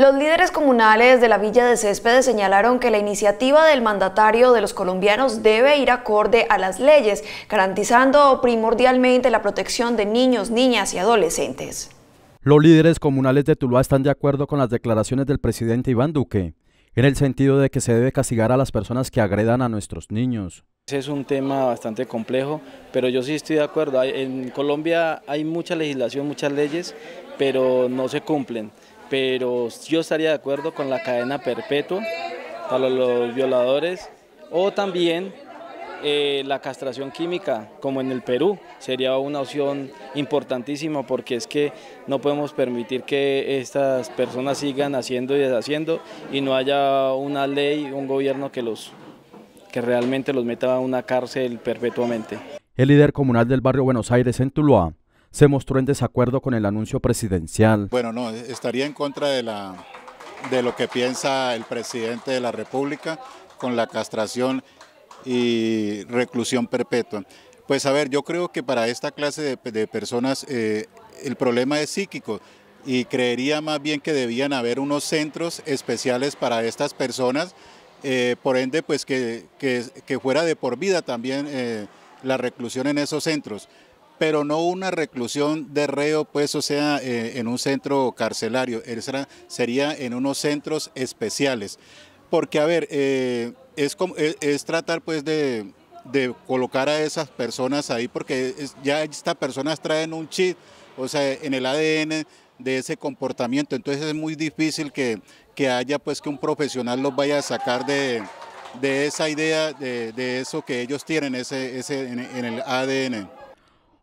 Los líderes comunales de la Villa de Céspedes señalaron que la iniciativa del mandatario de los colombianos debe ir acorde a las leyes, garantizando primordialmente la protección de niños, niñas y adolescentes. Los líderes comunales de Tuluá están de acuerdo con las declaraciones del presidente Iván Duque, en el sentido de que se debe castigar a las personas que agredan a nuestros niños. Es un tema bastante complejo, pero yo sí estoy de acuerdo. En Colombia hay mucha legislación, muchas leyes, pero no se cumplen pero yo estaría de acuerdo con la cadena perpetua para los violadores o también eh, la castración química, como en el Perú, sería una opción importantísima porque es que no podemos permitir que estas personas sigan haciendo y deshaciendo y no haya una ley, un gobierno que los que realmente los meta a una cárcel perpetuamente. El líder comunal del barrio Buenos Aires en Tuluá se mostró en desacuerdo con el anuncio presidencial. Bueno, no, estaría en contra de, la, de lo que piensa el presidente de la República con la castración y reclusión perpetua. Pues a ver, yo creo que para esta clase de, personas eh, el problema es psíquico y creería más bien que debían haber unos centros especiales para estas personas, eh, por ende pues que, fuera de por vida también eh, la reclusión en esos centros pero no una reclusión de reo, pues, o sea, eh, en un centro carcelario, sería en unos centros especiales. Porque, a ver, eh, es, eh, es, tratar, pues, de, colocar a esas personas ahí, porque ya estas personas traen un chip, o sea, en el ADN de ese comportamiento. Entonces es muy difícil que, que haya pues que un profesional los vaya a sacar de, esa idea, de, eso que ellos tienen ese, ese en el ADN.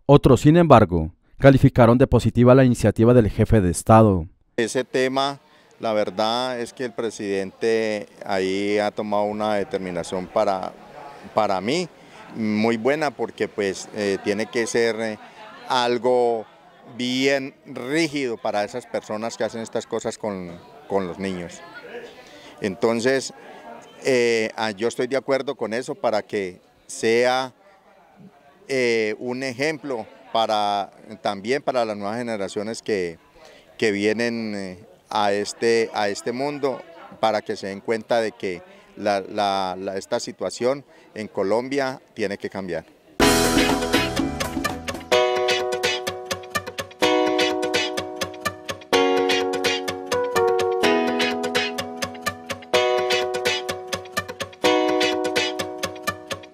Otros, sin embargo, calificaron de positiva la iniciativa del jefe de Estado. Ese tema, la verdad es que el presidente ahí ha tomado una determinación para, para mí muy buena porque pues eh, tiene que ser eh, algo bien rígido para esas personas que hacen estas cosas con, los niños. Entonces, eh, ah, yo estoy de acuerdo con eso para que sea eh, un ejemplo para, también para las nuevas generaciones que, que vienen eh, a este, a este mundo para que se den cuenta de que esta situación en Colombia tiene que cambiar.